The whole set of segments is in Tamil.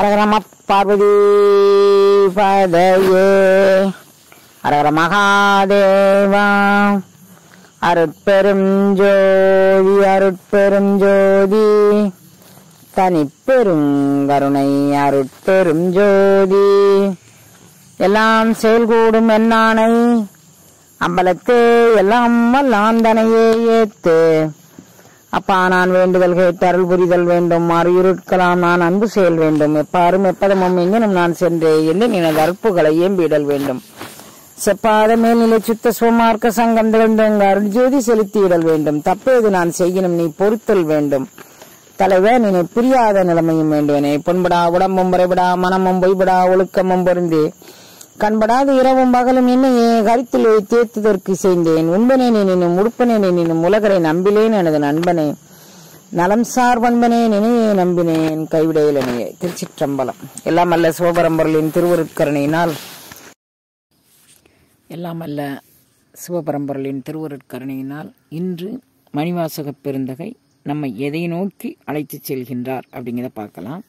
அரகரம பார்வதி பதையே அரகர மகாதேவா அருட்பெரும் ஜோதி அருட்பெரும் ஜோதி தனிப்பெரும் கருணை அருட்பெரும் ஜோதி எல்லாம் செயல்கூடும் என்னானை அம்பலத்தே எல்லாம் வல்லாந்தனையே ஏத்து அப்பா நான் வேண்டுதல் கேட்டருள் புரிதல் வேண்டும் மறுயிருட்களாம் நான் அன்பு செயல் வேண்டும் எப்பாரும் எப்பதமும் எங்கனும் நான் சென்றே என்று எனது அற்புகளை ஏம்பிடல் வேண்டும் செப்பாத மேல்நிலை சுத்த சுமார்க்க சங்கம் திறந்தவங்க ஜோதி செலுத்திடல் வேண்டும் தப்பேது நான் செய்யணும் நீ பொறுத்தல் வேண்டும் தலைவர் நீ புரியாத நிலைமையும் வேண்டுவனே பொன்படா உடம்பும் முறைபடா மனமும் பொய்படா ஒழுக்கமும் பொருந்தே கண்படாத இரவும் பகலும் என்னையே கருத்தில் தேர்த்ததற்கு செய்தேன் உண்பனே நினும் உடுப்பனேனே நினும் உலகரை நம்பிலேன் எனது நண்பனே நலம் சார் பண்பனே நினையே நம்பினேன் கைவிடையிலனையே திருச்சிற்றம்பலம் எல்லாம் அல்ல சிவபரம்பொருளின் திருவருட்கருணையினால் எல்லாம் அல்ல சிவபரம்பொருளின் திருவருட்கருணையினால் இன்று மணிவாசக பெருந்தகை நம்மை எதை நோக்கி அழைத்து செல்கின்றார் அப்படிங்கிறத பார்க்கலாம்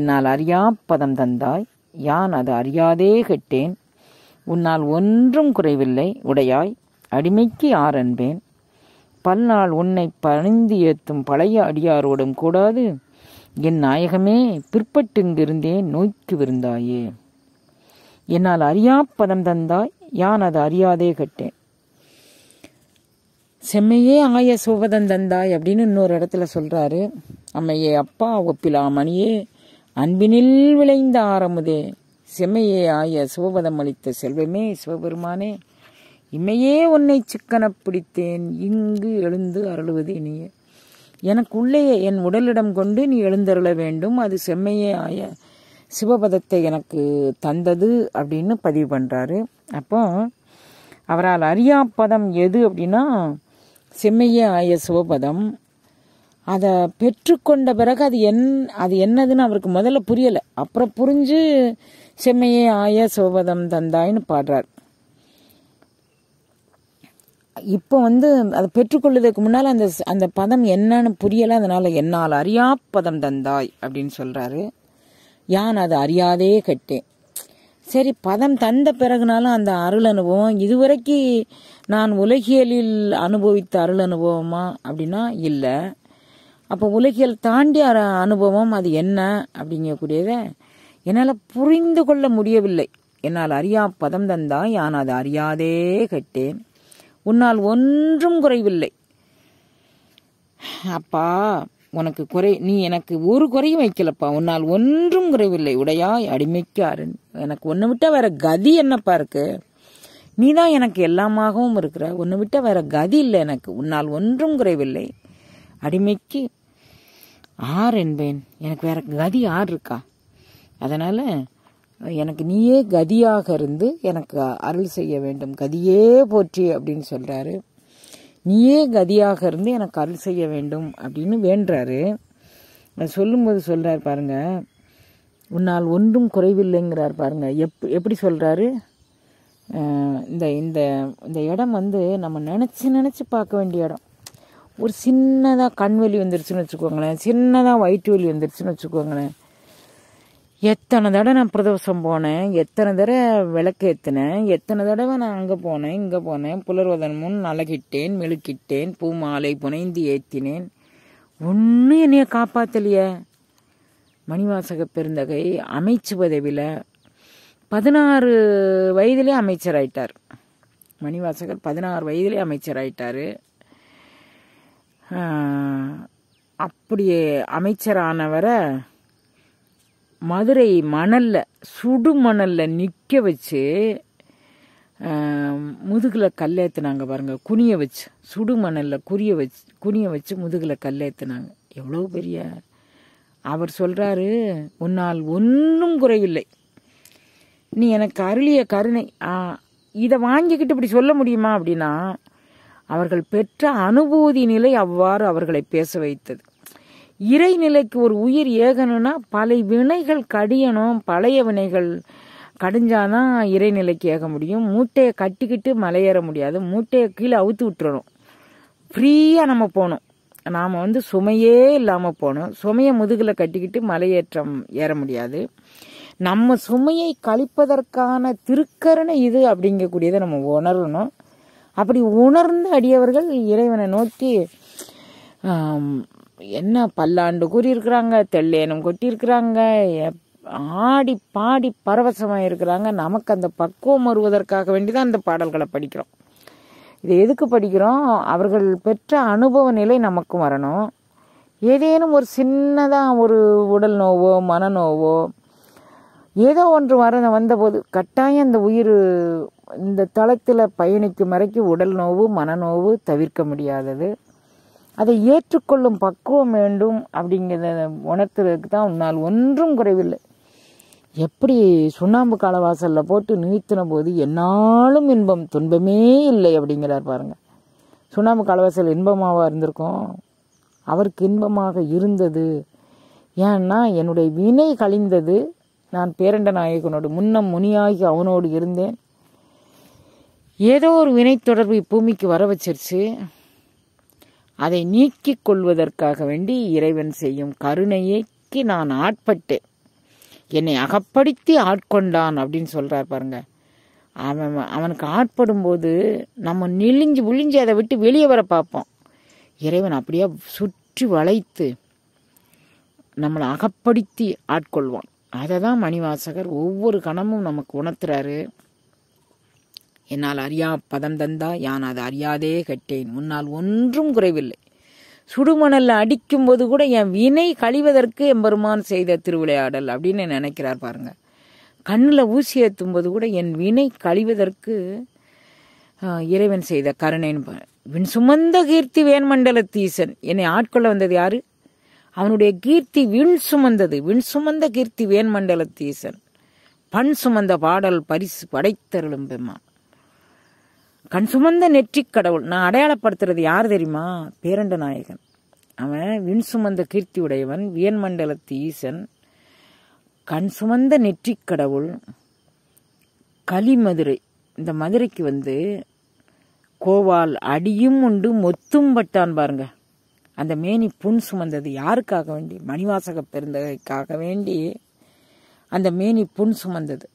என்னால் அறியா பதம் தந்தாய் யான் அது அறியாதே கெட்டேன் உன்னால் ஒன்றும் குறைவில்லை உடையாய் அடிமைக்கு யார் அன்பேன் பல்நாள் உன்னை பணிந்து ஏத்தும் பழைய அடியாரோடும் கூடாது என் நாயகமே பிற்பட்டுங்கிருந்தேன் நோய்க்கு விருந்தாயே என்னால் அறியா பதம் தந்தாய் யான் அது அறியாதே கட்டேன் செம்மையே ஆய சுபதம் தந்தாய் அப்படின்னு இன்னொரு இடத்துல சொல்கிறாரு அம்மையே அப்பா ஒப்பிலா மணியே அன்பினில் விளைந்த ஆரமுதே செம்மையே ஆய சிவபதம் அளித்த செல்வமே சிவபெருமானே இமையே உன்னை சிக்கன பிடித்தேன் இங்கு எழுந்து அருளுவது இனிய எனக்குள்ளேயே என் உடலிடம் கொண்டு நீ எழுந்தருள வேண்டும் அது செம்மையே ஆய சிவபதத்தை எனக்கு தந்தது அப்படின்னு பதிவு பண்ணுறாரு அப்போ அவரால் அறியாப்பதம் எது அப்படின்னா செம்மையே ஆய சிவபதம் அதை பெற்றுக்கொண்ட பிறகு அது என் அது என்னதுன்னு அவருக்கு முதல்ல புரியலை அப்புறம் புரிஞ்சு செம்மையே ஆய சோபதம் தந்தாயின்னு பாடுறார் இப்போ வந்து அதை பெற்றுக்கொள்வதற்கு முன்னால் அந்த அந்த பதம் என்னன்னு புரியலை அதனால் என்னால் அறியா பதம் தந்தாய் அப்படின்னு சொல்கிறாரு யான் அதை அறியாதே கெட்டேன் சரி பதம் தந்த பிறகுனாலும் அந்த அருள் அனுபவம் இதுவரைக்கும் நான் உலகியலில் அனுபவித்த அருள் அனுபவமா அப்படின்னா இல்லை அப்போ உலகியல் தாண்டிய அனுபவம் அது என்ன அப்படிங்கக்கூடியதை என்னால் புரிந்து கொள்ள முடியவில்லை என்னால் அறியா பதம் தந்தா யான் அது அறியாதே கட்டேன் உன்னால் ஒன்றும் குறைவில்லை அப்பா உனக்கு குறை நீ எனக்கு ஒரு குறையும் வைக்கலப்பா உன்னால் ஒன்றும் குறைவில்லை உடையாய் அருண் எனக்கு ஒன்று விட்டால் வேற கதி என்னப்பா இருக்கு நீ தான் எனக்கு எல்லாமாகவும் இருக்கிற ஒன்று விட்டால் வேற கதி இல்லை எனக்கு உன்னால் ஒன்றும் குறைவில்லை அடிமைக்கு ஆர் என்பேன் எனக்கு வேற கதி ஆர் இருக்கா அதனால் எனக்கு நீயே கதியாக இருந்து எனக்கு அருள் செய்ய வேண்டும் கதியே போற்றி அப்படின்னு சொல்கிறாரு நீயே கதியாக இருந்து எனக்கு அருள் செய்ய வேண்டும் அப்படின்னு வேண்டுறாரு சொல்லும்போது சொல்கிறார் பாருங்க உன்னால் ஒன்றும் குறைவில்லைங்கிறார் பாருங்க எப் எப்படி சொல்கிறாரு இந்த இந்த இந்த இடம் வந்து நம்ம நினச்சி நினச்சி பார்க்க வேண்டிய இடம் ஒரு சின்னதாக கண் வலி வந்துருச்சுன்னு வச்சுக்கோங்களேன் சின்னதாக வயிற்று வலி வந்துருச்சுன்னு வச்சுக்கோங்களேன் எத்தனை தடவை நான் பிரதோஷம் போனேன் எத்தனை தடவை விளக்கு ஏற்றினேன் எத்தனை தடவை நான் அங்கே போனேன் இங்கே போனேன் புலர்வதன் முன் நலகிட்டேன் மெழுக்கிட்டேன் பூ மாலை புனைந்து ஏற்றினேன் ஒன்றும் என்னையை காப்பாற்றலையே மணிவாசக பெருந்தகை அமைச்சு பதவியில் பதினாறு வயதிலே ஆயிட்டார் மணிவாசகர் பதினாறு வயதிலே அமைச்சராயிட்டார் அப்படி அமைச்சரானவரை மதுரை மணலில் சுடு மணலில் நிற்க வச்சு முதுகில் கல்லேற்றுனாங்க பாருங்கள் குனிய வச்சு சுடு மணலில் குறிய வச்சு குனிய வச்சு முதுகில் கல்லேற்றுனாங்க எவ்வளோ பெரிய அவர் சொல்கிறாரு உன்னால் ஒன்றும் குறைவில்லை நீ எனக்கு அருளிய கருணை இதை வாங்கிக்கிட்டு இப்படி சொல்ல முடியுமா அப்படின்னா அவர்கள் பெற்ற அனுபூதி நிலை அவ்வாறு அவர்களை பேச வைத்தது இறைநிலைக்கு ஒரு உயிர் ஏகணும்னா பல வினைகள் கடியணும் பழைய வினைகள் கடிஞ்சாதான் இறைநிலைக்கு ஏக முடியும் மூட்டையை கட்டிக்கிட்டு மலையேற முடியாது மூட்டையை கீழே அவுத்து விட்டுறணும் ஃப்ரீயாக நம்ம போகணும் நாம் வந்து சுமையே இல்லாமல் போகணும் சுமையை முதுகில் கட்டிக்கிட்டு மலையேற்றம் ஏற முடியாது நம்ம சுமையை கழிப்பதற்கான திருக்கரணை இது அப்படிங்கக்கூடியதை நம்ம உணரணும் அப்படி உணர்ந்து அடியவர்கள் இறைவனை நோக்கி என்ன பல்லாண்டு கூறியிருக்கிறாங்க தெல்லேனும் கொட்டியிருக்கிறாங்க ஆடி பாடி பரவசமாக இருக்கிறாங்க நமக்கு அந்த பக்குவம் வருவதற்காக வேண்டி தான் அந்த பாடல்களை படிக்கிறோம் இது எதுக்கு படிக்கிறோம் அவர்கள் பெற்ற அனுபவ நிலை நமக்கும் வரணும் ஏதேனும் ஒரு சின்னதாக ஒரு உடல் நோவோ மனநோவோ ஏதோ ஒன்று வர வந்தபோது கட்டாயம் அந்த உயிர் இந்த தளத்தில் பயணிக்கும் வரைக்கும் உடல் நோவு மனநோவு தவிர்க்க முடியாதது அதை ஏற்றுக்கொள்ளும் பக்குவம் வேண்டும் அப்படிங்கிறத உணர்த்துறதுக்கு தான் உன்னால் ஒன்றும் குறைவில்லை எப்படி சுண்ணாம்பு காலவாசலில் போட்டு நீத்தின போது என்னாலும் இன்பம் துன்பமே இல்லை அப்படிங்கிறார் பாருங்கள் சுண்ணாம்பு காலவாசல் இன்பமாக இருந்திருக்கும் அவருக்கு இன்பமாக இருந்தது ஏன்னா என்னுடைய வினை கழிந்தது நான் பேரண்ட நாயகனோடு முன்னம் முனியாகி அவனோடு இருந்தேன் ஏதோ ஒரு வினை தொடர்பு பூமிக்கு வர வச்சிருச்சு அதை நீக்கி கொள்வதற்காக வேண்டி இறைவன் செய்யும் கருணையைக்கு நான் ஆட்பட்டு என்னை அகப்படுத்தி ஆட்கொண்டான் அப்படின்னு சொல்கிறார் பாருங்க அவன் அவனுக்கு ஆட்படும் போது நம்ம நெளிஞ்சு விழிஞ்சு அதை விட்டு வெளியே வர பார்ப்போம் இறைவன் அப்படியே சுற்றி வளைத்து நம்மளை அகப்படுத்தி ஆட்கொள்வான் அதை தான் மணிவாசகர் ஒவ்வொரு கணமும் நமக்கு உணர்த்துறாரு என்னால் அறியா பதம் தந்தா யான் அது அறியாதே கெட்டேன் உன்னால் ஒன்றும் குறைவில்லை அடிக்கும் அடிக்கும்போது கூட என் வினை கழிவதற்கு எம்பெருமான் செய்த திருவிளையாடல் அப்படின்னு நினைக்கிறார் பாருங்க கண்ணில் ஊசி ஏற்றும் போது கூட என் வினை கழிவதற்கு இறைவன் செய்த கருணைன்னு வின் சுமந்த கீர்த்தி வேண்மண்டல தீசன் என்னை ஆட்கொள்ள வந்தது யாரு அவனுடைய கீர்த்தி விண் சுமந்தது வின் சுமந்த கீர்த்தி மண்டல தீசன் பண் சுமந்த பாடல் பரிசு படைத்தருளும் பெம்மான் கண் சுமந்த நெற்றிக் கடவுள் நான் அடையாளப்படுத்துறது யார் தெரியுமா பேரண்ட நாயகன் அவன் விண் சுமந்த கீர்த்தி உடையவன் வியன் மண்டலத்து ஈசன் கண் சுமந்த நெற்றிக் கடவுள் களிமதுரை இந்த மதுரைக்கு வந்து கோவால் அடியும் உண்டு மொத்தும் பட்டான் பாருங்க அந்த மேனி புண் சுமந்தது யாருக்காக வேண்டி மணிவாசக பெருந்தகைக்காக வேண்டி அந்த மேனி புண் சுமந்தது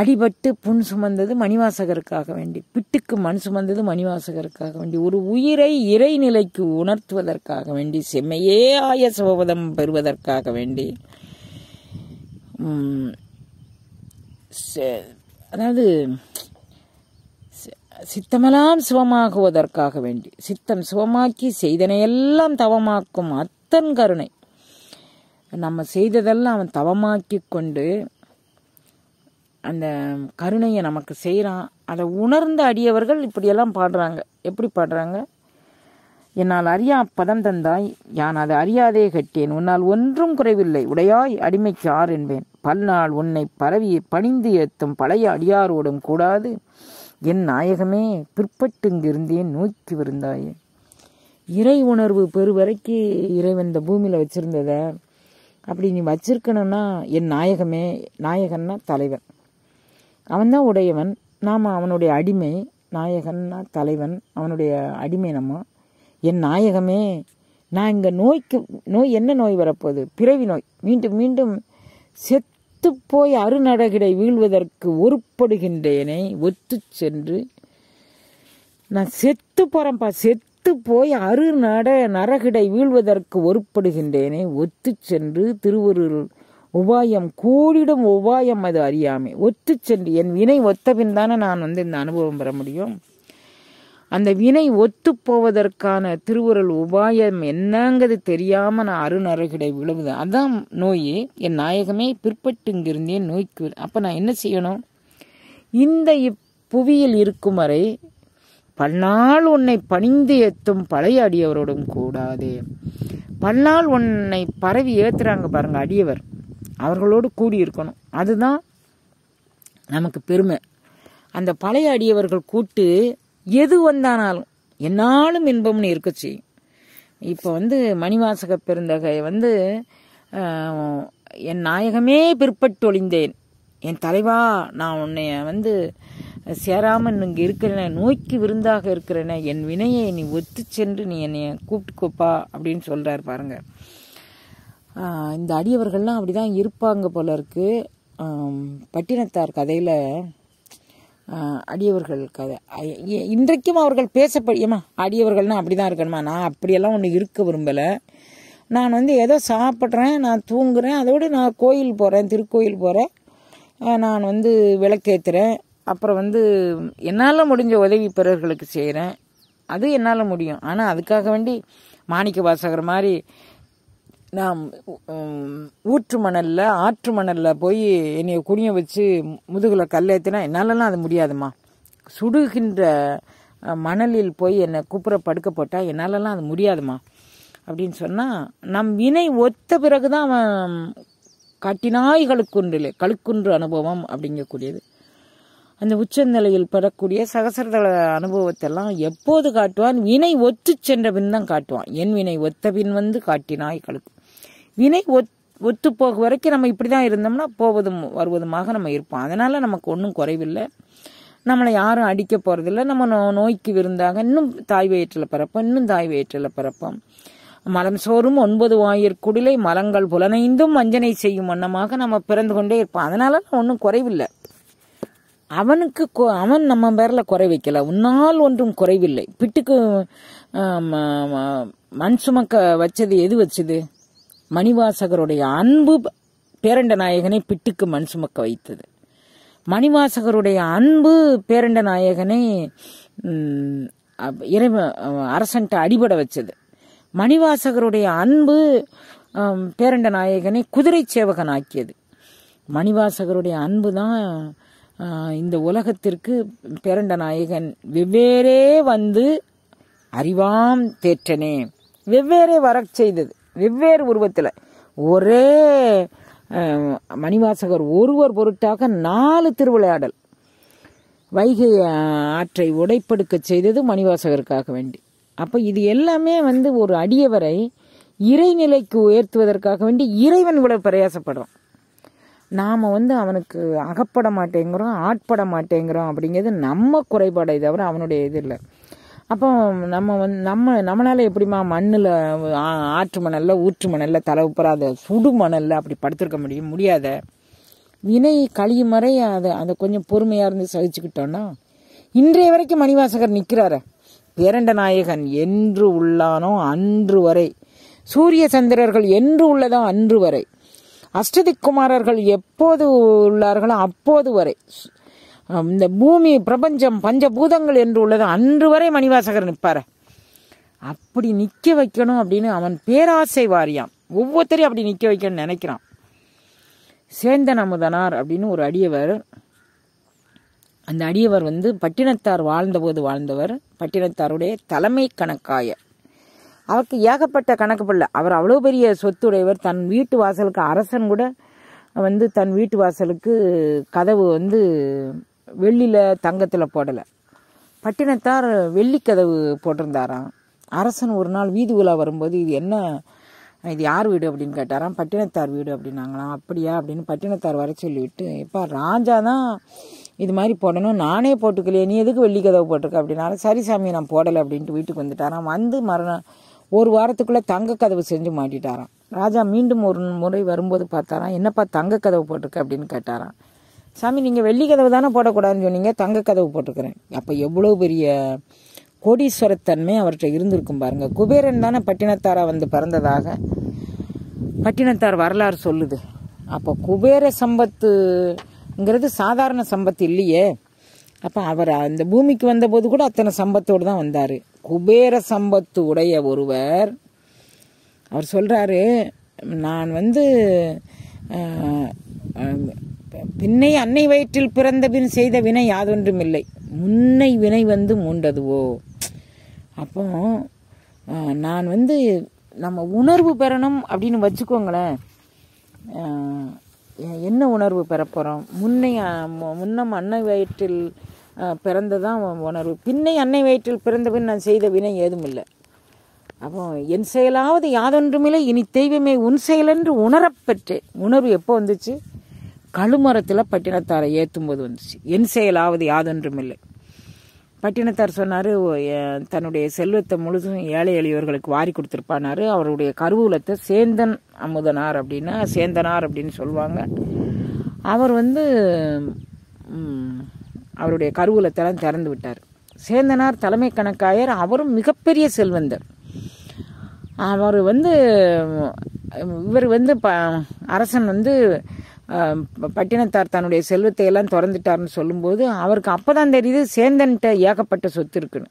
அடிபட்டு புண் சுமந்தது மணிவாசகருக்காக வேண்டி பிட்டுக்கு மண் சுமந்தது மணிவாசகருக்காக வேண்டி ஒரு உயிரை இறைநிலைக்கு உணர்த்துவதற்காக வேண்டி செம்மையே ஆய சபபதம் பெறுவதற்காக வேண்டி அதாவது சித்தமெல்லாம் சுபமாகுவதற்காக வேண்டி சித்தம் சுவமாக்கி செய்தனையெல்லாம் தவமாக்கும் அத்தன் கருணை நம்ம செய்ததெல்லாம் அவன் தவமாக்கி கொண்டு அந்த கருணையை நமக்கு செய்கிறான் அதை உணர்ந்த அடியவர்கள் இப்படியெல்லாம் பாடுறாங்க எப்படி பாடுறாங்க என்னால் அறியா பதம் தந்தாய் யான் அதை அறியாதே கட்டேன் உன்னால் ஒன்றும் குறைவில்லை உடையாய் அடிமைக்கு ஆறு என்பேன் பல்நாள் உன்னை பரவி பணிந்து ஏத்தும் பழைய அடியாரோடும் கூடாது என் நாயகமே இங்கிருந்தேன் நோக்கி விருந்தாயே இறை உணர்வு பெருவரைக்கு இறைவன் இந்த பூமியில் வச்சுருந்ததை அப்படி நீ வச்சிருக்கணும்னா என் நாயகமே நாயகன்னா தலைவன் அவன்தான் உடையவன் நாம் அவனுடைய அடிமை நாயகன்னா தலைவன் அவனுடைய அடிமை நம்ம என் நாயகமே நான் இங்கே நோய்க்கு நோய் என்ன நோய் வரப்போகுது பிறவி நோய் மீண்டும் மீண்டும் செத்து போய் அருநடகிடை வீழ்வதற்கு ஒருப்படுகின்றேனை ஒத்து சென்று நான் செத்து போகிறேன்ப்பா செத்து போய் அரு நட நரகிடை வீழ்வதற்கு ஒருப்படுகின்றேனை ஒத்து சென்று திருவருள் உபாயம் கூடிடும் உபாயம் அது அறியாமை ஒத்து சென்று என் வினை ஒத்த பின் தானே நான் வந்து இந்த அனுபவம் பெற முடியும் அந்த வினை ஒத்து போவதற்கான திருவுரல் உபாயம் என்னங்கிறது தெரியாம நான் அருணருகிடை விழுவுது அதான் நோயே என் நாயகமே பிற்பட்டு இங்கிருந்தே நோய்க்கு அப்ப நான் என்ன செய்யணும் இந்த புவியில் இருக்கும் வரை பன்னால் உன்னை பணிந்து ஏத்தும் பழைய அடியவரோடும் கூடாது பன்னாள் உன்னை பரவி ஏத்துறாங்க பாருங்க அடியவர் அவர்களோடு கூடி இருக்கணும் அதுதான் நமக்கு பெருமை அந்த பழைய அடியவர்கள் கூட்டு எது வந்தானாலும் என்னாலும் இன்பம்னு இருக்க செய்யும் இப்போ வந்து மணிவாசக பெருந்தகை வந்து என் நாயகமே பிற்பட்டொழிந்தேன் என் தலைவா நான் உன்னை வந்து சேராமல் இங்கே இருக்கிறேன நோய்க்கு விருந்தாக இருக்கிறேன என் வினையை நீ ஒத்து சென்று நீ என்னை கூப்பிட்டுக்கோப்பா அப்படின்னு சொல்கிறார் பாருங்கள் இந்த அடியவர்கள்லாம் அப்படி தான் இருப்பாங்க போல இருக்கு பட்டினத்தார் கதையில் அடியவர்கள் கதை இன்றைக்கும் அவர்கள் பேசப்படியம்மா அடியவர்கள்னால் அப்படி தான் இருக்கணுமா நான் அப்படியெல்லாம் ஒன்று இருக்க விரும்பலை நான் வந்து ஏதோ சாப்பிட்றேன் நான் தூங்குறேன் அதோடு நான் கோயில் போகிறேன் திருக்கோயில் போகிறேன் நான் வந்து விளக்கேற்றுறேன் அப்புறம் வந்து என்னால் முடிஞ்ச உதவி பிறர்களுக்கு செய்கிறேன் அது என்னால் முடியும் ஆனால் அதுக்காக வேண்டி மாணிக்க வாசகர் மாதிரி நாம் ஊற்று மணலில் ஆற்று மணலில் போய் என்னை குனிய வச்சு முதுகில் கல்லேற்றினா என்னாலலாம் அது முடியாதுமா சுடுகின்ற மணலில் போய் என்னை கூப்பிட படுக்க போட்டால் என்னாலலாம் அது முடியாதுமா அப்படின்னு சொன்னால் நம் வினை ஒத்த பிறகு தான் அவன் காட்டினாய்களுக்குன்றிலே கழுக்குன்று அனுபவம் அப்படிங்கக்கூடியது அந்த உச்சநிலையில் பெறக்கூடிய சகசரதள அனுபவத்தெல்லாம் எப்போது காட்டுவான் வினை ஒத்து சென்ற பின் தான் காட்டுவான் என் வினை ஒத்த பின் வந்து காட்டினாய் கழுக்கு வினை ஒத் ஒத்து போக வரைக்கும் நம்ம இப்படி தான் இருந்தோம்னா போவதும் வருவதுமாக நம்ம இருப்போம் அதனால் நமக்கு ஒன்றும் குறைவில்லை நம்மளை யாரும் அடிக்க போகிறதில்ல நம்ம நோ நோய்க்கு விருந்தாக இன்னும் தாய் வயிற்றில் பிறப்போம் இன்னும் தாய் வயிற்றில் பிறப்போம் மலம் சோறும் ஒன்பது வாயிற்குடிலை மலங்கள் புலனைந்தும் வஞ்சனை செய்யும் வண்ணமாக நம்ம பிறந்து கொண்டே இருப்போம் அதனால ஒன்றும் குறைவில்லை அவனுக்கு அவன் நம்ம பேரில் குறை வைக்கல உன்னால் ஒன்றும் குறைவில்லை பிட்டுக்கு மண் சுமக்க வச்சது எது வச்சது மணிவாசகருடைய அன்பு பேரண்ட நாயகனை பிட்டுக்கு மண் சுமக்க வைத்தது மணிவாசகருடைய அன்பு பேரண்ட நாயகனை இறை அரசன்ட்ட அடிபட வச்சது மணிவாசகருடைய அன்பு பேரண்ட நாயகனை குதிரை சேவகன் ஆக்கியது மணிவாசகருடைய அன்பு தான் இந்த உலகத்திற்கு பேரண்ட நாயகன் வெவ்வேறே வந்து அறிவாம் தேற்றனே வெவ்வேறே வரச் செய்தது வெவ்வேறு உருவத்தில் ஒரே மணிவாசகர் ஒருவர் பொருட்டாக நாலு திருவிளையாடல் வைகை ஆற்றை உடைப்படுக்க செய்தது மணிவாசகருக்காக வேண்டி அப்போ இது எல்லாமே வந்து ஒரு அடியவரை இறைநிலைக்கு உயர்த்துவதற்காக வேண்டி இறைவன் இவ்வளோ பிரயாசப்படுறோம் நாம் வந்து அவனுக்கு அகப்பட மாட்டேங்கிறோம் ஆட்பட மாட்டேங்கிறோம் அப்படிங்கிறது நம்ம குறைபாடை தவிர அவனுடைய இது இல்லை அப்போ நம்ம வந்து நம்ம நம்மளால எப்படிமா மண்ணில் ஆற்று மணலில் ஊற்று மணலில் அதை சுடு மணலில் அப்படி படுத்திருக்க முடியும் முடியாத வினை கழியும் வரை அதை அதை கொஞ்சம் பொறுமையாக இருந்து சகிச்சுக்கிட்டோன்னா இன்றைய வரைக்கும் மணிவாசகர் நிற்கிறாரு பேரண்ட நாயகன் என்று உள்ளானோ அன்று வரை சூரிய சந்திரர்கள் என்று உள்ளதோ அன்று வரை அஷ்டதிக்குமாரர்கள் எப்போது உள்ளார்களோ அப்போது வரை இந்த பூமி பிரபஞ்சம் பஞ்சபூதங்கள் என்று உள்ளது அன்று வரை மணிவாசகர் நிற்பார் அப்படி நிற்க வைக்கணும் அப்படின்னு அவன் பேராசை வாரியான் ஒவ்வொருத்தரையும் அப்படி நிற்க வைக்கணும்னு நினைக்கிறான் சேந்தன் அமுதனார் அப்படின்னு ஒரு அடியவர் அந்த அடியவர் வந்து பட்டினத்தார் வாழ்ந்தபோது வாழ்ந்தவர் பட்டினத்தாருடைய தலைமை கணக்காய அவருக்கு ஏகப்பட்ட கணக்கு பிள்ளை அவர் அவ்வளோ பெரிய சொத்துடையவர் தன் வீட்டு வாசலுக்கு அரசன் கூட வந்து தன் வீட்டு வாசலுக்கு கதவு வந்து வெள்ளியில் தங்கத்தில் போடலை பட்டினத்தார் வெள்ளிக்கதவு போட்டிருந்தாராம் அரசன் ஒரு நாள் வீதி உலா வரும்போது இது என்ன இது யார் வீடு அப்படின்னு கேட்டாராம் பட்டினத்தார் வீடு அப்படின்னாங்களாம் அப்படியா அப்படின்னு பட்டினத்தார் வர சொல்லிவிட்டு இப்போ ராஜா தான் இது மாதிரி போடணும் நானே போட்டுக்கலையே நீ எதுக்கு வெள்ளிக்கதவு போட்டிருக்க அப்படின்னாலும் சரி சாமி நான் போடலை அப்படின்ட்டு வீட்டுக்கு வந்துட்டாராம் வந்து மறுநாள் ஒரு வாரத்துக்குள்ளே தங்க கதவு செஞ்சு மாட்டிட்டாராம் ராஜா மீண்டும் ஒரு முறை வரும்போது பார்த்தாராம் என்னப்பா தங்க கதவு போட்டிருக்க அப்படின்னு கேட்டாராம் சாமி நீங்கள் வெள்ளி கதவு தானே போடக்கூடாதுன்னு சொன்னீங்க தங்க கதவு போட்டிருக்கிறேன் அப்போ எவ்வளோ பெரிய கோடீஸ்வரத்தன்மை அவர்கிட்ட இருந்திருக்கும் பாருங்கள் குபேரன் தானே பட்டினத்தாராக வந்து பிறந்ததாக பட்டினத்தார் வரலாறு சொல்லுது அப்போ குபேர சம்பத்துங்கிறது சாதாரண சம்பத்து இல்லையே அப்போ அவர் அந்த பூமிக்கு வந்தபோது கூட அத்தனை சம்பத்தோடு தான் வந்தார் குபேர சம்பத்து உடைய ஒருவர் அவர் சொல்கிறாரு நான் வந்து பின்னை அன்னை வயிற்றில் பிறந்த பின் செய்த வினை யாதொன்றும் இல்லை முன்னை வினை வந்து மூண்டதுவோ அப்போ நான் வந்து நம்ம உணர்வு பெறணும் அப்படின்னு வச்சுக்கோங்களேன் என்ன உணர்வு பெறப்போகிறோம் முன்னை முன்னம் அன்னை வயிற்றில் பிறந்ததான் உணர்வு பின்னை அன்னை வயிற்றில் பிறந்தபின் நான் செய்த வினை ஏதும் இல்லை அப்போ என் செயலாவது யாதொன்றுமில்லை இனி தெய்வமே உன் செயலென்று உணரப்பெற்றேன் உணர்வு எப்போ வந்துச்சு கழுமரத்தில் பட்டினத்தாரை ஏற்றும் போது வந்துச்சு என் செயலாவது யாதொன்றுமில்லை பட்டினத்தார் சொன்னார் தன்னுடைய செல்வத்தை முழுதும் ஏழை எளியவர்களுக்கு வாரி கொடுத்துருப்பானாரு அவருடைய கருவூலத்தை சேந்தன் அமுதனார் அப்படின்னா சேந்தனார் அப்படின்னு சொல்லுவாங்க அவர் வந்து அவருடைய கருவூலத்தெல்லாம் திறந்து விட்டார் சேந்தனார் தலைமை கணக்காயர் அவரும் மிகப்பெரிய செல்வந்தர் அவர் வந்து இவர் வந்து ப அரசன் வந்து பட்டினத்தார் தன்னுடைய செல்வத்தை எல்லாம் திறந்துட்டார்னு சொல்லும்போது அவருக்கு அப்போ தான் தெரியுது சேந்தன்கிட்ட ஏகப்பட்ட சொத்து இருக்குன்னு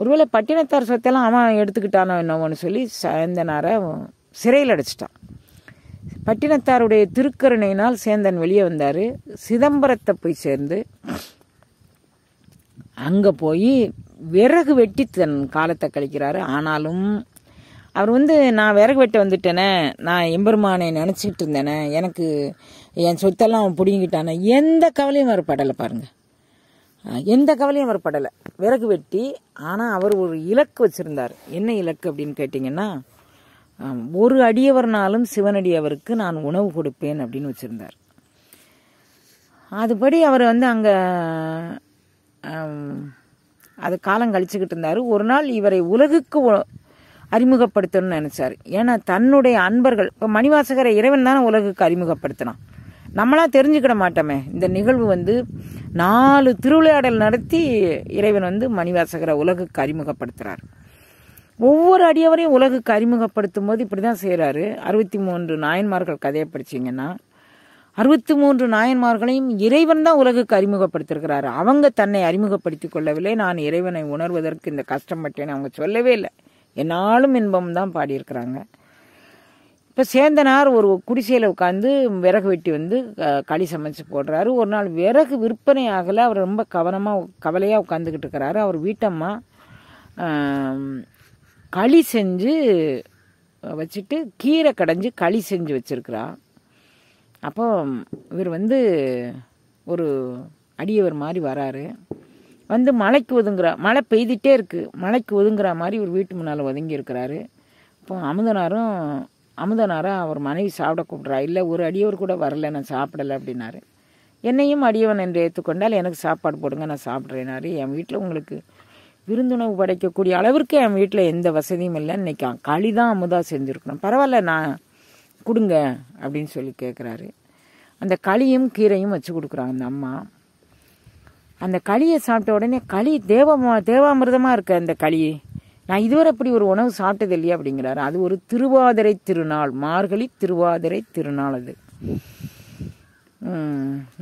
ஒருவேளை பட்டினத்தார் சொத்தெல்லாம் அவன் எடுத்துக்கிட்டானோ என்னவோன்னு சொல்லி சேந்தனாரை சிறையில் அடைச்சிட்டான் பட்டினத்தாருடைய திருக்கருணையினால் சேந்தன் வெளியே வந்தார் சிதம்பரத்தை போய் சேர்ந்து அங்கே போய் விறகு வெட்டி தன் காலத்தை கழிக்கிறாரு ஆனாலும் அவர் வந்து நான் விறகு வெட்ட வந்துட்டேனே நான் எம்பெருமானை நினச்சிக்கிட்டு இருந்தேனே எனக்கு என் சொத்தெல்லாம் அவன் பிடுங்கிட்டானே எந்த கவலையும் வரப்படலை பாருங்கள் எந்த கவலையும் அவர் படலை விறகு வெட்டி ஆனால் அவர் ஒரு இலக்கு வச்சுருந்தார் என்ன இலக்கு அப்படின்னு கேட்டிங்கன்னா ஒரு அடியவர்னாலும் அவருக்கு நான் உணவு கொடுப்பேன் அப்படின்னு வச்சுருந்தார் அதுபடி அவர் வந்து அங்கே அது காலம் கழிச்சுக்கிட்டு இருந்தார் ஒரு நாள் இவரை உலகுக்கு அறிமுகப்படுத்தணும்னு நினச்சார் ஏன்னா தன்னுடைய அன்பர்கள் இப்போ மணிவாசகரை இறைவன் தானே உலகுக்கு அறிமுகப்படுத்தினான் நம்மளாம் தெரிஞ்சுக்கிட மாட்டோமே இந்த நிகழ்வு வந்து நாலு திருவிளையாடல் நடத்தி இறைவன் வந்து மணிவாசகரை உலகுக்கு அறிமுகப்படுத்துகிறார் ஒவ்வொரு அடியவரையும் உலகுக்கு அறிமுகப்படுத்தும் போது இப்படி தான் செய்கிறாரு அறுபத்தி மூன்று நாயன்மார்கள் கதையை படிச்சிங்கன்னா அறுபத்தி மூன்று நாயன்மார்களையும் இறைவன் தான் உலகுக்கு அறிமுகப்படுத்திருக்கிறாரு அவங்க தன்னை அறிமுகப்படுத்தி கொள்ளவில்லை நான் இறைவனை உணர்வதற்கு இந்த கஷ்டப்பட்டேன்னு அவங்க சொல்லவே இல்லை என்னாலும் இன்பம் தான் பாடியிருக்கிறாங்க இப்போ சேந்தனார் ஒரு குடிசையில் உட்காந்து விறகு வெட்டி வந்து களி சமைச்சு போடுறாரு ஒரு நாள் விறகு விற்பனை ஆகலை அவர் ரொம்ப கவனமாக கவலையாக உட்காந்துக்கிட்டு இருக்கிறாரு அவர் வீட்டம்மா களி செஞ்சு வச்சுட்டு கீரை கடைஞ்சி களி செஞ்சு வச்சுருக்கிறா அப்போ இவர் வந்து ஒரு அடியவர் மாதிரி வராரு வந்து மலைக்கு ஒதுங்குற மழை பெய்துட்டே இருக்குது மலைக்கு ஒதுங்குற மாதிரி ஒரு வீட்டு முன்னால் ஒதுங்கி இருக்கிறாரு இப்போ அமுதனாரும் அமுதனாரை அவர் மனைவி சாப்பிட கூப்பிட்றா இல்லை ஒரு அடியவர் கூட வரல நான் சாப்பிடலை அப்படின்னாரு என்னையும் அடியவன் என்று ஏற்றுக்கொண்டால் எனக்கு சாப்பாடு போடுங்க நான் சாப்பிட்றேனாரு என் வீட்டில் உங்களுக்கு விருந்துணவு படைக்கக்கூடிய அளவிற்கு என் வீட்டில் எந்த வசதியும் இல்லை இன்னைக்கு களி தான் அமுதா செஞ்சுருக்கணும் பரவாயில்ல நான் கொடுங்க அப்படின்னு சொல்லி கேட்குறாரு அந்த களியும் கீரையும் வச்சு கொடுக்குறாங்க அந்த அம்மா அந்த களியை சாப்பிட்ட உடனே களி தேவ தேவாமிர்தமாக இருக்க அந்த களி நான் இதுவரை அப்படி ஒரு உணவு சாப்பிட்டது இல்லையா அப்படிங்கிறாரு அது ஒரு திருவாதிரை திருநாள் மார்கழி திருவாதிரை திருநாள் அது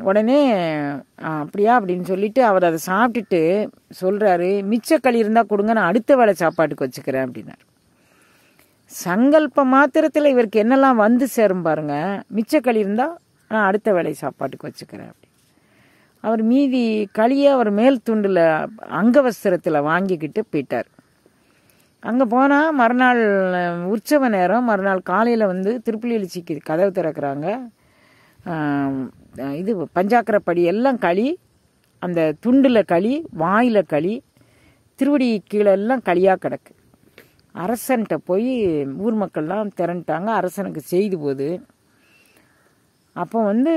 உடனே அப்படியா அப்படின்னு சொல்லிட்டு அவர் அதை சாப்பிட்டுட்டு சொல்கிறாரு மிச்சக்களி இருந்தால் கொடுங்க நான் அடுத்த வேலை சாப்பாட்டுக்கு வச்சுக்கிறேன் அப்படின்னாரு சங்கல்ப மாத்திரத்தில் இவருக்கு என்னெல்லாம் வந்து சேரும் பாருங்க மிச்சக்களி இருந்தால் நான் அடுத்த வேலை சாப்பாட்டுக்கு வச்சுக்கிறேன் அப்படி அவர் மீதி களியை அவர் மேல் துண்டில் அங்கவஸ்திரத்தில் வாங்கிக்கிட்டு போயிட்டார் அங்கே போனால் மறுநாள் உற்சவ நேரம் மறுநாள் காலையில் வந்து திருப்பலி எழுச்சிக்கு கதவு திறக்கிறாங்க இது பஞ்சாக்கரப்படி எல்லாம் களி அந்த துண்டில் களி வாயில் களி திருவடி கீழே எல்லாம் களியாக கிடக்கு அரசன்கிட்ட போய் ஊர் மக்கள்லாம் திரண்டுட்டாங்க அரசனுக்கு செய்து போது அப்போ வந்து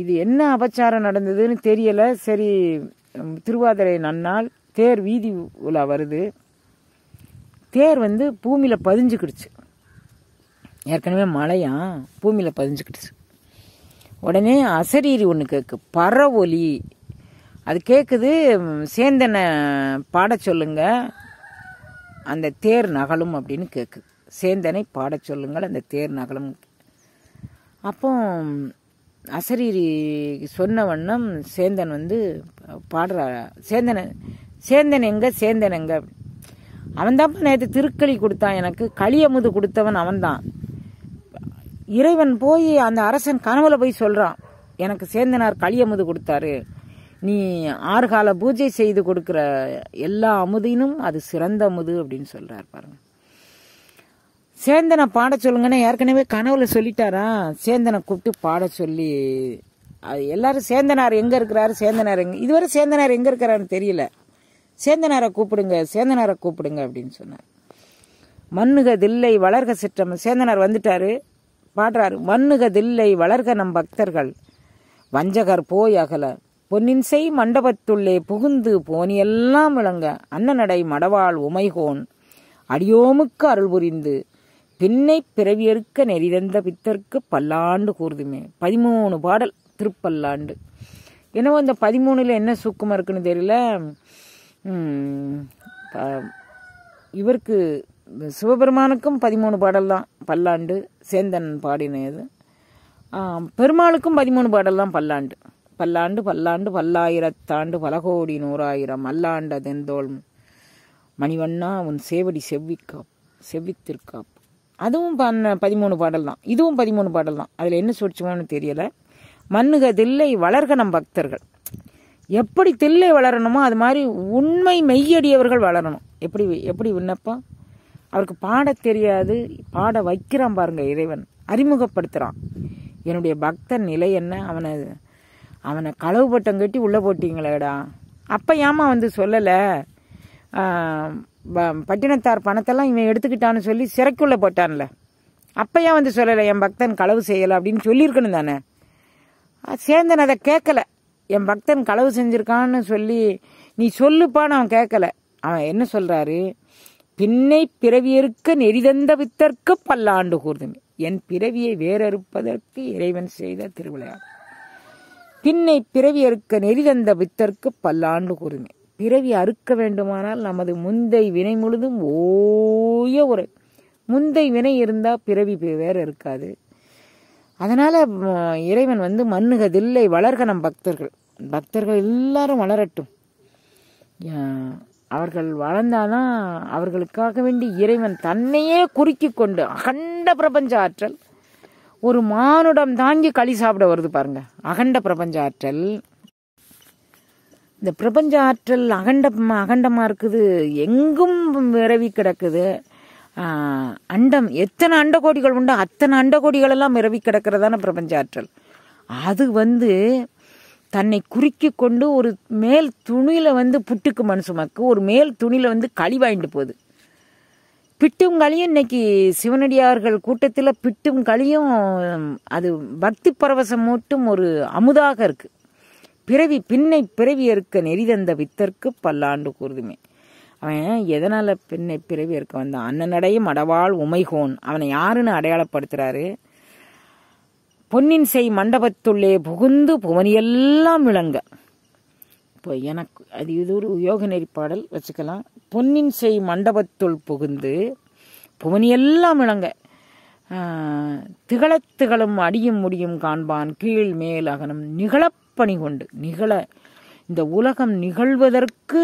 இது என்ன அபச்சாரம் நடந்ததுன்னு தெரியலை சரி திருவாதிரை நன்னால் தேர் வீதி உலா வருது தேர் வந்து பூமியில் பதிஞ்சுக்கிடுச்சு ஏற்கனவே மழையாம் பூமியில் பதிஞ்சுக்கிடுச்சு உடனே அசரீரி ஒன்று கேட்கு பற ஒலி அது கேட்குது சேந்தனை பாட சொல்லுங்க அந்த தேர் நகலும் அப்படின்னு கேட்குது சேந்தனை பாட சொல்லுங்கள் அந்த தேர் நகலும் அப்போ அசரீரி சொன்ன வண்ணம் சேந்தன் வந்து பாடுற சேந்தனை சேந்தன் எங்க சேந்தன் எங்கே அவன்தான்ப்பா நேற்று திருக்களி கொடுத்தான் எனக்கு களியமுது கொடுத்தவன் அவன்தான் இறைவன் போய் அந்த அரசன் கனவுல போய் சொல்கிறான் எனக்கு சேந்தனார் களியமுது கொடுத்தாரு நீ ஆறுகால பூஜை செய்து கொடுக்குற எல்லா அமுதினும் அது சிறந்த அமுது அப்படின்னு சொல்கிறார் பாருங்க சேந்தனை பாட சொல்லுங்கன்னா ஏற்கனவே கனவுல சொல்லிட்டாரா சேந்தனை கூப்பிட்டு பாட சொல்லி அது எல்லாரும் சேந்தனார் எங்கே இருக்கிறாரு சேந்தனார் எங்கே இதுவரை சேந்தனார் எங்கே இருக்கிறாருன்னு தெரியல சேந்தனாரை கூப்பிடுங்க சேந்தனாரை கூப்பிடுங்க அப்படின்னு சொன்னார் மண்ணுக தில்லை வளர்க சிற்றம் சேந்தனார் வந்துட்டாரு பாடுறாரு மண்ணுக தில்லை வளர்க நம் பக்தர்கள் வஞ்சகர் போய் அகல பொன்னின் செய் மண்டபத்துள்ளே புகுந்து போனியெல்லாம் விளங்க அன்னநடை மடவாள் உமைகோன் அடியோமுக்கு அருள் புரிந்து பின்னை பிறவியறுக்க நெறிதந்த பித்தர்க்கு பல்லாண்டு கூறுதுமே பதிமூணு பாடல் திருப்பல்லாண்டு என்னவோ இந்த பதிமூணுல என்ன சுக்குமா இருக்குன்னு தெரியல இவருக்கு சிவபெருமானுக்கும் பதிமூணு பாடல்தான் பல்லாண்டு சேந்தன் பாடினது பெருமாளுக்கும் பதிமூணு பாடல்தான் பல்லாண்டு பல்லாண்டு பல்லாண்டு பல்லாயிரத்தாண்டு பல கோடி நூறாயிரம் அல்லாண்ட தெந்தோள் மணிவண்ணா உன் சேவடி செவ்விக்காப் செவ்வித்திற்காப் அதுவும் பண்ண பதிமூணு பாடல் தான் இதுவும் பதிமூணு பாடல் தான் அதில் என்ன சொல்லிச்சுமோன்னு தெரியலை மண்ணுகதில்லை வளர்கணம் பக்தர்கள் எப்படி தில்லை வளரணுமோ அது மாதிரி உண்மை மெய்யடியவர்கள் வளரணும் எப்படி எப்படி விண்ணப்பம் அவருக்கு பாட தெரியாது பாட வைக்கிறான் பாருங்க இறைவன் அறிமுகப்படுத்துகிறான் என்னுடைய பக்தன் நிலை என்ன அவனை அவனை களவு பட்டம் கட்டி உள்ளே போட்டிங்களேடா அப்ப ஏமா வந்து சொல்லலை பட்டினத்தார் பணத்தெல்லாம் இவன் எடுத்துக்கிட்டான்னு சொல்லி சிறைக்குள்ளே போட்டான்ல அப்போ ஏன் வந்து சொல்லலை என் பக்தன் களவு செய்யலை அப்படின்னு சொல்லியிருக்கணும் தானே சேர்ந்தன் அதை கேட்கலை என் பக்தன் களவு செஞ்சிருக்கான்னு சொல்லி நீ சொல்லுப்பா நான் கேட்கல அவன் என்ன சொல்றாரு பின்னை பிறவியறுக்க நெறிதந்த வித்தற்கு பல்லாண்டு கூறுதுமே என் பிறவியை வேறறுப்பதற்கு இறைவன் செய்த திருவிழா பின்னை பிறவி அறுக்க நெறிதந்த வித்தற்கு பல்லாண்டு கூறுமே பிறவி அறுக்க வேண்டுமானால் நமது முந்தை வினை முழுதும் ஓய உரை முந்தை வினை இருந்தால் பிறவி வேற இருக்காது அதனால் இறைவன் வந்து மண்ணுகதில்லை நம் பக்தர்கள் பக்தர்கள் எல்லாரும் வளரட்டும் அவர்கள் வளர்ந்தாதான் அவர்களுக்காக வேண்டி இறைவன் தன்னையே குறுக்கி கொண்டு அகண்ட பிரபஞ்ச ஆற்றல் ஒரு மானுடம் தாங்கி களி சாப்பிட வருது பாருங்க அகண்ட பிரபஞ்ச ஆற்றல் இந்த பிரபஞ்ச ஆற்றல் அகண்ட அகண்டமாக இருக்குது எங்கும் விரவி கிடக்குது அண்டம் எத்தனை அண்டகோடிகள் உண்டோ அத்தனை அண்டகோடிகள் எல்லாம் கிடக்கிறதான பிரபஞ்ச ஆற்றல் அது வந்து தன்னை குறுக்கி கொண்டு ஒரு மேல் துணியில் வந்து புட்டுக்கு மனுஷமாக்கு ஒரு மேல் துணியில் வந்து களி வாங்கிட்டு போகுது பிட்டும் களியும் இன்னைக்கு சிவனடியார்கள் கூட்டத்தில் பிட்டும் களியும் அது பக்தி பரவசம் மட்டும் ஒரு அமுதாக இருக்குது பிறவி பின்னை பிறவி இருக்க நெறிதந்த வித்தற்கு பல்லாண்டு கூறுதுமே அவன் எதனால் பின்னை பிறவி இருக்க வந்தான் அண்ணனடையும் அடவாள் உமைகோன் அவனை யாருன்னு அடையாளப்படுத்துகிறாரு பொன்னின் செய் மண்டபத்துள்ளே புகுந்து புவனியெல்லாம் விளங்க இப்போ எனக்கு அது இது ஒரு யோக நெறிப்பாடல் பாடல் வச்சுக்கலாம் பொன்னின் செய் மண்டபத்துள் புகுந்து புவனியெல்லாம் விளங்க திகழத்துகளும் அடியும் முடியும் காண்பான் கீழ் மேல் அகனும் நிகழப்பணி கொண்டு நிகழ இந்த உலகம் நிகழ்வதற்கு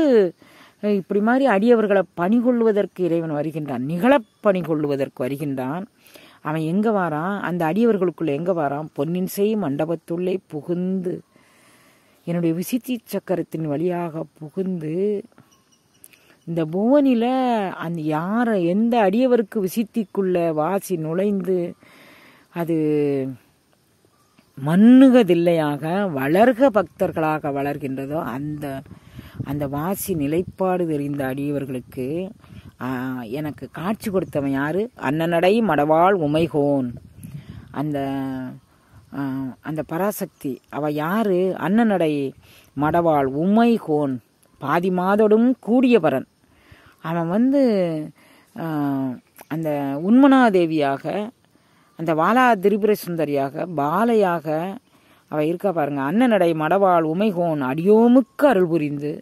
இப்படி மாதிரி அடியவர்களை பணி கொள்வதற்கு இறைவன் வருகின்றான் நிகழப் பணி கொள்வதற்கு வருகின்றான் அவன் எங்கே வாரான் அந்த அடியவர்களுக்குள்ள எங்கே வாரான் பொன்னின் செய் மண்டபத்துள்ளே புகுந்து என்னுடைய விசித்தி சக்கரத்தின் வழியாக புகுந்து இந்த புவனில அந்த யாரை எந்த அடியவருக்கு விசித்திக்குள்ள வாசி நுழைந்து அது மண்ணுகதில்லையாக வளர்க பக்தர்களாக வளர்கின்றதோ அந்த அந்த வாசி நிலைப்பாடு தெரிந்த அடியவர்களுக்கு எனக்கு காட்சி கொடுத்தவன் யாரு அன்னநடை மடவாள் உமைகோன் அந்த அந்த பராசக்தி அவள் யார் அன்னநடை மடவாள் உமைகோன் பாதி மாதோடும் கூடியவரன் அவன் வந்து அந்த உண்மனாதேவியாக அந்த வாலா திரிபுர சுந்தரியாக பாலையாக அவள் இருக்கா பாருங்க அண்ணனடை மடவாள் உமைகோன் அடியோமுக்கு அருள் புரிந்து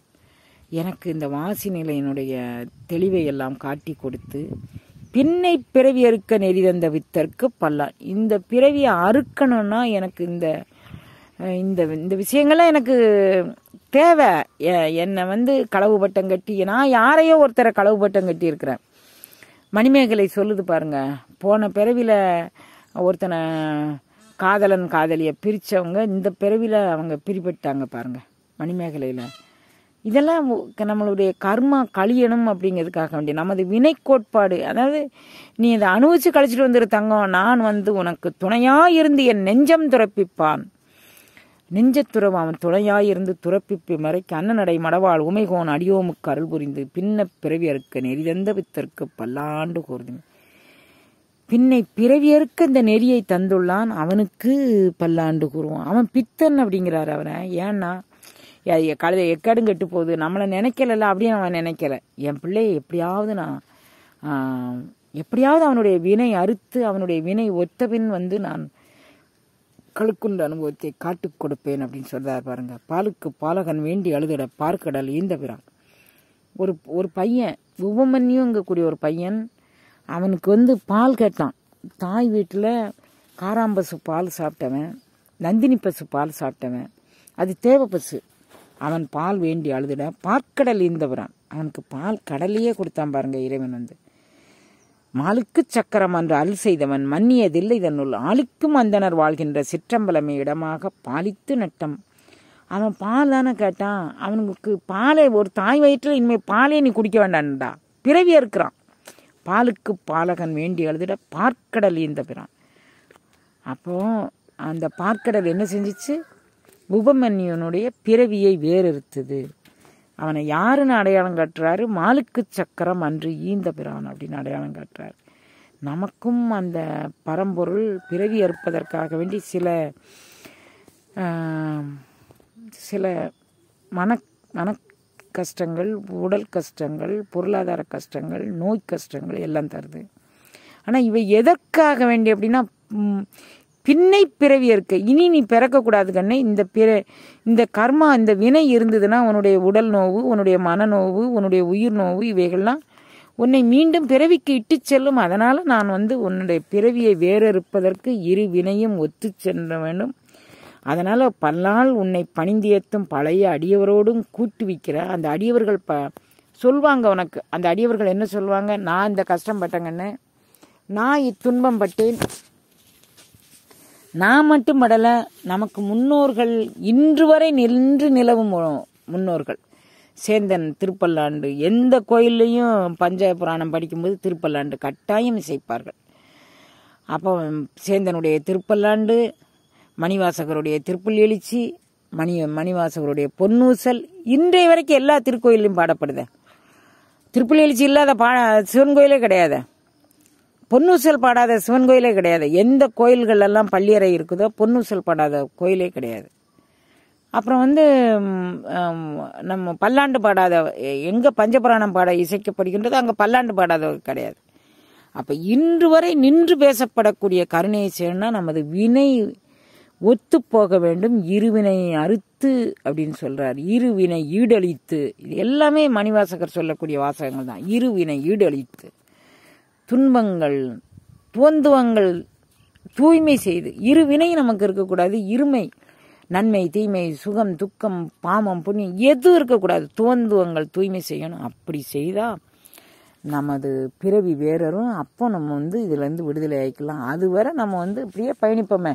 எனக்கு இந்த நிலையினுடைய தெளிவை எல்லாம் காட்டி கொடுத்து பின்னை பிறவி அறுக்க நெறி தந்த வித்தற்கு பல்லான் இந்த பிறவியை அறுக்கணும்னா எனக்கு இந்த இந்த இந்த விஷயங்கள்லாம் எனக்கு தேவை என்னை வந்து களவு பட்டம் கட்டி நான் யாரையோ ஒருத்தரை களவு பட்டம் கட்டி இருக்கிறேன் மணிமேகலை சொல்லுது பாருங்க போன பிறவியில் ஒருத்தனை காதலன் காதலியை பிரித்தவங்க இந்த பிறவியில் அவங்க பிரிபட்டாங்க பாருங்கள் மணிமேகலையில் இதெல்லாம் நம்மளுடைய கர்மா கழியணும் அப்படிங்கிறதுக்காக வேண்டிய நமது வினை கோட்பாடு அதாவது நீ இதை அனுபவிச்சு கழிச்சிட்டு வந்துரு தங்கம் நான் வந்து உனக்கு துணையாக இருந்து என் நெஞ்சம் துறப்பிப்பான் நெஞ்சத்துறவு அவன் துணையாக இருந்து துறப்பிப்பி மறைக்கு அன்னநடை மடவாள் உமைகோன் அடியோமுக்கு அருள் புரிந்து பின்ன பிறவியருக்கு நெறிதந்த வித்தற்கு பல்லாண்டு கோருது பின்னை பிறவியருக்கு இந்த நெறியை தந்துள்ளான் அவனுக்கு பல்லாண்டு கூறுவான் அவன் பித்தன் அப்படிங்கிறார் அவனை ஏன்னா கழுதை எக்காடும் கெட்டு போகுது நம்மளை நினைக்கலல்ல அப்படியே அவன் நினைக்கல என் பிள்ளை எப்படியாவது நான் எப்படியாவது அவனுடைய வினை அறுத்து அவனுடைய வினை ஒத்தபின் வந்து நான் கழுக்குண்ட அனுபவத்தை காட்டுக் கொடுப்பேன் அப்படின்னு சொல்றாரு பாருங்க பாலுக்கு பாலகன் வேண்டி அழுதிட பார்க்கடல் ஈந்த பிறான் ஒரு ஒரு பையன் உவமன்யுங்கக்கூடிய ஒரு பையன் அவனுக்கு வந்து பால் கேட்டான் தாய் வீட்டில் காராம்பசு பால் சாப்பிட்டவன் நந்தினி பசு பால் சாப்பிட்டவன் அது தேவை பசு அவன் பால் வேண்டி அழுதுட பாற்கடல் ஈந்தவரான் அவனுக்கு பால் கடலையே கொடுத்தான் பாருங்க இறைவன் வந்து மாலுக்கு சக்கரம் என்று அல் செய்தவன் மன்னியதில்லை தன்னுள் ஆளுக்கும் அந்தனர் வாழ்கின்ற சிற்றம்பலமே இடமாக பாலித்து நட்டம் அவன் பால் தானே கேட்டான் அவனுக்கு பாலை ஒரு தாய் வயிற்றில் இனிமேல் பாலே நீ குடிக்க வேண்டான்டா பிறவியாக இருக்கிறான் பாலுக்கு பாலகன் வேண்டி எழுதிட பார்க்கடல் ஈந்த பிறான் அப்போது அந்த பார்க்கடல் என்ன செஞ்சிச்சு உபமன்யனுடைய பிறவியை வேறறுத்தது அவனை யாருன்னு அடையாளம் காட்டுறாரு மாலுக்கு சக்கரம் அன்று ஈந்த பிரான் அப்படின்னு அடையாளம் காட்டுறாரு நமக்கும் அந்த பரம்பொருள் பிறவி அறுப்பதற்காக வேண்டி சில சில மன மன கஷ்டங்கள் உடல் கஷ்டங்கள் பொருளாதார கஷ்டங்கள் நோய் கஷ்டங்கள் எல்லாம் தருது ஆனால் இவை எதற்காக வேண்டி அப்படின்னா பின்னை பிறவி இருக்க இனி நீ பிறக்கக்கூடாது கண்ணே இந்த பிற இந்த கர்மா இந்த வினை இருந்ததுன்னா உன்னுடைய உடல் நோவு உன்னுடைய மனநோவு உன்னுடைய உயிர் நோவு இவைகள்லாம் உன்னை மீண்டும் பிறவிக்கு இட்டு செல்லும் அதனால் நான் வந்து உன்னுடைய பிறவியை வேறறுப்பதற்கு இரு வினையும் ஒத்து சென்ற வேண்டும் அதனால் பல்லால் உன்னை பணிந்தியத்தும் பழைய அடியவரோடும் வைக்கிற அந்த அடியவர்கள் ப சொல்வாங்க உனக்கு அந்த அடியவர்கள் என்ன சொல்லுவாங்க நான் இந்த கஷ்டம் பட்டங்கன்னு நான் இத்துன்பம் பட்டேன் நான் மட்டும் நமக்கு முன்னோர்கள் இன்று வரை நின்று நிலவும் முன்னோர்கள் சேந்தன் திருப்பல்லாண்டு எந்த கோயில்லையும் பஞ்ச புராணம் படிக்கும்போது திருப்பல்லாண்டு கட்டாயம் இசைப்பார்கள் அப்போ சேந்தனுடைய திருப்பல்லாண்டு மணிவாசகருடைய திருப்புள் எழுச்சி மணி மணிவாசகருடைய பொன்னூசல் இன்றைய வரைக்கும் எல்லா திருக்கோயிலையும் பாடப்படுத திருப்புள் எழுச்சி இல்லாத பா சிவன் கோயிலே கிடையாது பொன்னூசல் பாடாத சிவன் கோயிலே கிடையாது எந்த கோயில்கள் எல்லாம் பள்ளியறை இருக்குதோ பொன்னூசல் பாடாத கோயிலே கிடையாது அப்புறம் வந்து நம்ம பல்லாண்டு பாடாத எங்கே பஞ்சபுராணம் பாட இசைக்கப்படுகின்றதோ அங்கே பல்லாண்டு பாடாத கிடையாது அப்போ இன்று வரை நின்று பேசப்படக்கூடிய கருணையை செய்யணும்னா நமது வினை ஒத்து போக வேண்டும் இருவினை அறுத்து அப்படின்னு சொல்கிறார் இருவினை ஈடழித்து இது எல்லாமே மணிவாசகர் சொல்லக்கூடிய வாசகங்கள் தான் இருவினை ஈடழித்து துன்பங்கள் துவந்துவங்கள் தூய்மை செய்து இருவினை நமக்கு இருக்கக்கூடாது இருமை நன்மை தீமை சுகம் துக்கம் பாமம் புண்ணியம் எதுவும் இருக்கக்கூடாது துவந்துவங்கள் தூய்மை செய்யணும் அப்படி செய்தால் நமது பிறவி வேறரும் அப்போ நம்ம வந்து இதுலேருந்து விடுதலை ஆகிக்கலாம் அதுவரை நம்ம வந்து இப்படியே பயணிப்போமே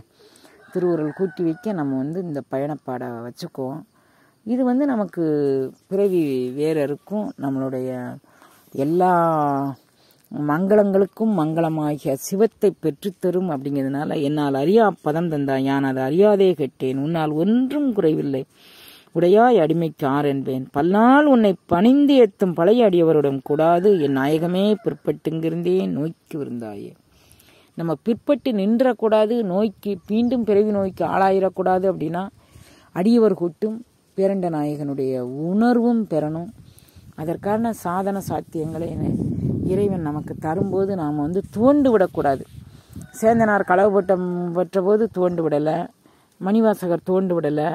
திருவுருள் கூட்டி வைக்க நம்ம வந்து இந்த பயணப்பாடை வச்சுக்குவோம் இது வந்து நமக்கு பிறவி வேறருக்கும் நம்மளுடைய எல்லா மங்களங்களுக்கும் மங்களமாகிய சிவத்தை பெற்றுத்தரும் அப்படிங்கிறதுனால என்னால் அறியா பதம் தந்தாய் யான் அது அறியாதே கேட்டேன் உன்னால் ஒன்றும் குறைவில்லை உடையாய் அடிமைக்கு ஆர் என்பேன் பல்நாள் உன்னை பணிந்து ஏத்தும் பழைய அடியவருடன் கூடாது என் நாயகமே பிற்பட்டுங்கிருந்தே நோய்க்கு விருந்தாயே நம்ம பிற்பட்டு நின்றக்கூடாது நோய்க்கு மீண்டும் பிறவி நோய்க்கு ஆளாயிடக்கூடாது அப்படின்னா அடியவர் கூட்டும் பேரண்ட நாயகனுடைய உணர்வும் பெறணும் அதற்கான சாதன சாத்தியங்களை இறைவன் நமக்கு தரும்போது நாம் வந்து தோண்டு விடக்கூடாது சேந்தனார் களவுபட்டம் பெற்றபோது தோண்டு விடலை மணிவாசகர் தோண்டு விடலை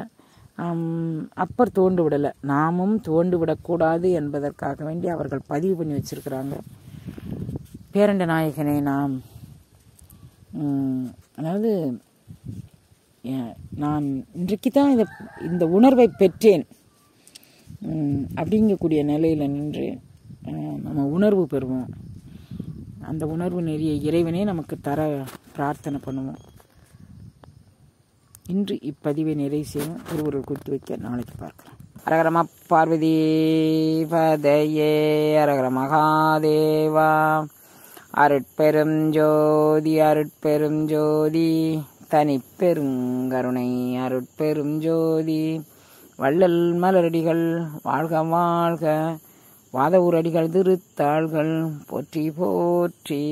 அப்பர் தோண்டு விடலை நாமும் தோண்டு விடக்கூடாது என்பதற்காக வேண்டி அவர்கள் பதிவு பண்ணி வச்சுருக்கிறாங்க பேரண்ட நாயகனை நாம் அதாவது நான் இன்றைக்கு தான் இதை இந்த உணர்வை பெற்றேன் அப்படிங்கக்கூடிய நிலையில் நின்று நம்ம உணர்வு பெறுவோம் அந்த உணர்வு நெறிய இறைவனே நமக்கு தர பிரார்த்தனை பண்ணுவோம் இன்று இப்பதிவை நிறைவு செய்யும் ஒருவர்கள் குத்து வைக்க நாளைக்கு பார்க்கலாம் அரகரமா பார்வதி பதையே அரகர மகாதேவா அருட்பெரும் ஜோதி அருட்பெரும் ஜோதி தனிப்பெருங்கருணை அருட்பெரும் ஜோதி வள்ளல் மலரடிகள் வாழ்க வாழ்க வாத அடிகளது திருத்தாள்கள் போற்றி போற்றி